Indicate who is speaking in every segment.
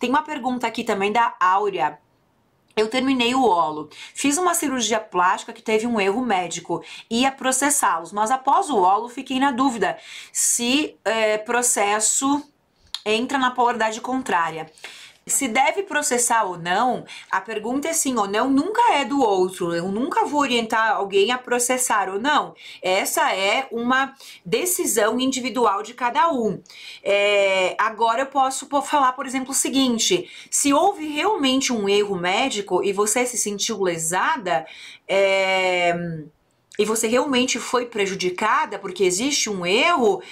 Speaker 1: Tem uma pergunta aqui também da Áurea. Eu terminei o olo, fiz uma cirurgia plástica que teve um erro médico, ia processá-los, mas após o olo fiquei na dúvida se é, processo entra na polaridade contrária se deve processar ou não, a pergunta é sim ou não nunca é do outro. Eu nunca vou orientar alguém a processar ou não. Essa é uma decisão individual de cada um. É, agora eu posso falar, por exemplo, o seguinte: se houve realmente um erro médico e você se sentiu lesada, é, e você realmente foi prejudicada porque existe um erro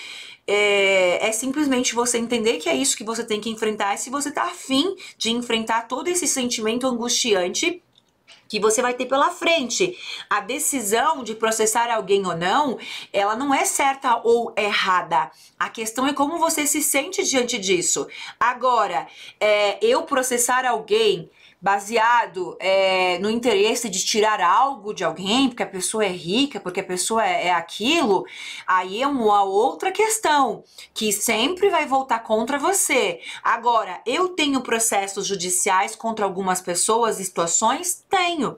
Speaker 1: é, é, simplesmente você entender que é isso que você tem que enfrentar. E se você tá afim de enfrentar todo esse sentimento angustiante, que você vai ter pela frente. A decisão de processar alguém ou não, ela não é certa ou errada. A questão é como você se sente diante disso. Agora, é, eu processar alguém baseado é, no interesse de tirar algo de alguém, porque a pessoa é rica, porque a pessoa é, é, aquilo, aí é uma outra questão que sempre vai voltar contra você. Agora, eu tenho processos judiciais contra algumas pessoas e situações? Tem caminho.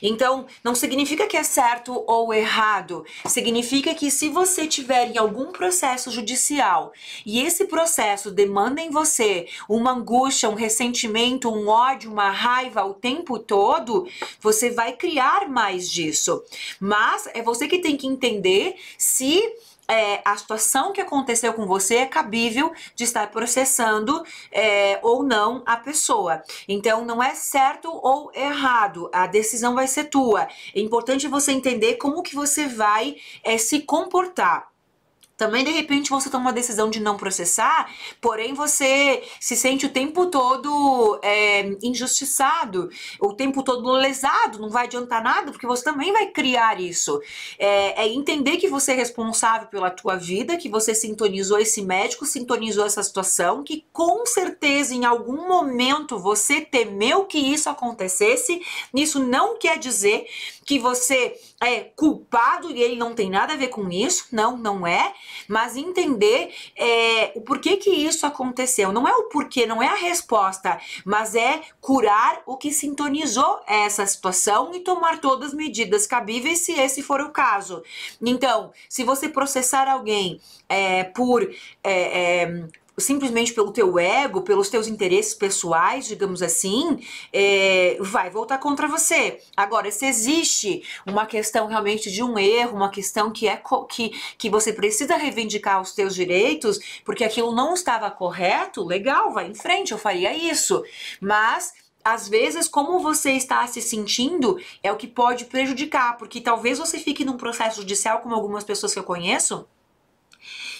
Speaker 1: Então, não significa que é certo ou errado, significa que se você tiver em algum processo judicial e esse processo demanda em você uma angústia, um ressentimento, um ódio, uma raiva o tempo todo, você vai criar mais disso. Mas é você que tem que entender se é, a situação que aconteceu com você é cabível de estar processando é, ou não a pessoa. Então, não é certo ou errado, a decisão vai ser tua. É importante você entender como que você vai é, se comportar. Também de repente você toma uma decisão de não processar, porém você se sente o tempo todo é, injustiçado, o tempo todo lesado, não vai adiantar nada, porque você também vai criar isso. É, é entender que você é responsável pela tua vida, que você sintonizou esse médico, sintonizou essa situação, que com certeza em algum momento você temeu que isso acontecesse. Isso não quer dizer que você é culpado e ele não tem nada a ver com isso, não, não é, mas entender é, o porquê que isso aconteceu. Não é o porquê, não é a resposta, mas é é curar o que sintonizou essa situação e tomar todas as medidas cabíveis, se esse for o caso. Então, se você processar alguém é, por é, é simplesmente pelo teu ego, pelos teus interesses pessoais, digamos assim, é, vai voltar contra você. Agora, se existe uma questão realmente de um erro, uma questão que é que, que você precisa reivindicar os teus direitos, porque aquilo não estava correto, legal, vai em frente, eu faria isso. Mas às vezes, como você está se sentindo é o que pode prejudicar, porque talvez você fique num processo judicial, como algumas pessoas que eu conheço,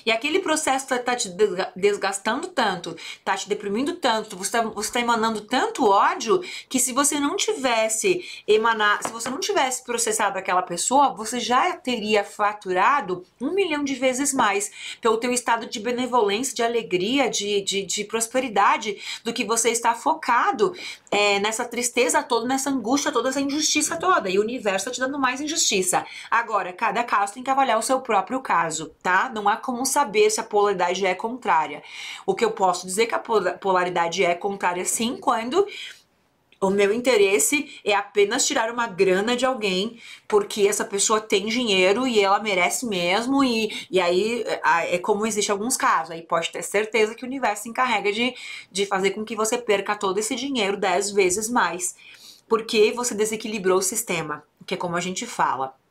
Speaker 1: e aquele processo tá, te desgastando tanto, tá te deprimindo tanto, você tá, tá emanando tanto ódio que se você não tivesse emanar, se você não tivesse processado aquela pessoa, você já teria faturado um milhão de vezes mais pelo teu estado de benevolência, de alegria, de, de, de prosperidade, do que você está focado é, nessa tristeza toda, nessa angústia toda, essa injustiça toda. E o universo tá te dando mais injustiça. Agora, cada caso tem que avaliar o seu próprio caso, tá? Não há como saber se a polaridade é contrária. O que eu posso dizer é que a polaridade é contrária sim quando o meu interesse é apenas tirar uma grana de alguém, porque essa pessoa tem dinheiro e ela merece mesmo, e, e aí é como existe alguns casos. Aí pode ter certeza que o universo se encarrega de, de fazer com que você perca todo esse dinheiro dez vezes mais, porque você desequilibrou o sistema, que é como a gente fala.